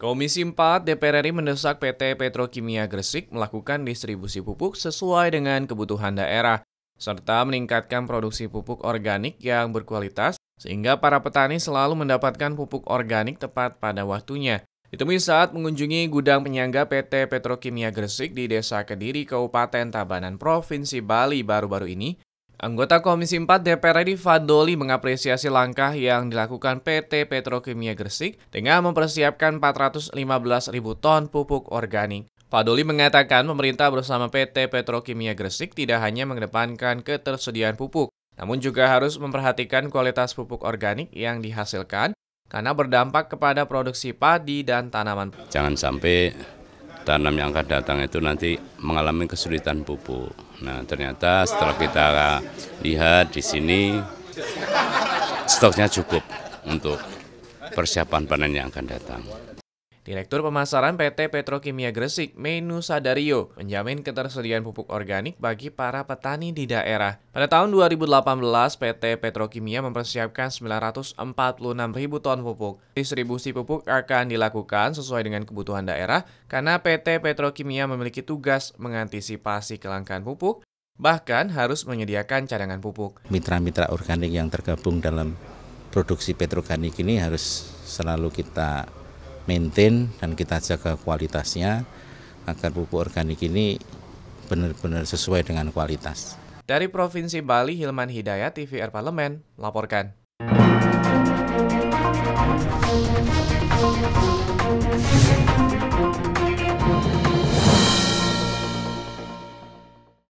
Komisi 4 DPR RI mendesak PT Petrokimia Gresik melakukan distribusi pupuk sesuai dengan kebutuhan daerah, serta meningkatkan produksi pupuk organik yang berkualitas sehingga para petani selalu mendapatkan pupuk organik tepat pada waktunya. Ditemui saat mengunjungi gudang penyangga PT Petrokimia Gresik di Desa Kediri, Kabupaten Tabanan, Provinsi Bali baru-baru ini, Anggota Komisi 4 DPR RI Fadoli mengapresiasi langkah yang dilakukan PT Petrokimia Gresik dengan mempersiapkan 415 ribu ton pupuk organik. Fadoli mengatakan pemerintah bersama PT Petrokimia Gresik tidak hanya mengedepankan ketersediaan pupuk, namun juga harus memperhatikan kualitas pupuk organik yang dihasilkan karena berdampak kepada produksi padi dan tanaman. Jangan sampai tanam yang akan datang itu nanti mengalami kesulitan pupuk Nah ternyata setelah kita lihat di sini stoknya cukup untuk persiapan panen yang akan datang. Direktur Pemasaran PT Petrokimia Gresik, Menu Sadario, menjamin ketersediaan pupuk organik bagi para petani di daerah. Pada tahun 2018, PT Petrokimia mempersiapkan 946 ribu ton pupuk. Distribusi pupuk akan dilakukan sesuai dengan kebutuhan daerah karena PT Petrokimia memiliki tugas mengantisipasi kelangkaan pupuk, bahkan harus menyediakan cadangan pupuk. Mitra-mitra organik yang tergabung dalam produksi petrokimia ini harus selalu kita maintain dan kita jaga kualitasnya agar pupuk organik ini benar-benar sesuai dengan kualitas. Dari Provinsi Bali, Hilman Hidayat, TVR Parlemen, laporkan.